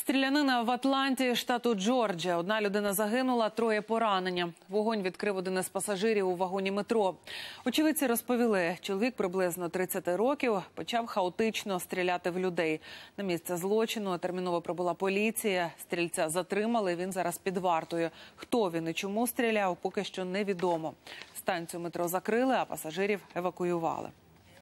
Стрілянина в Атланті, штату Джорджія. Одна людина загинула, троє поранення. Вогонь відкрив один із пасажирів у вагоні метро. Очевидці розповіли, чоловік приблизно 30 років почав хаотично стріляти в людей. На місце злочину терміново прибула поліція. Стрільця затримали. Він зараз під вартою. Хто він і чому стріляв, поки що невідомо. Станцію метро закрили, а пасажирів евакуювали.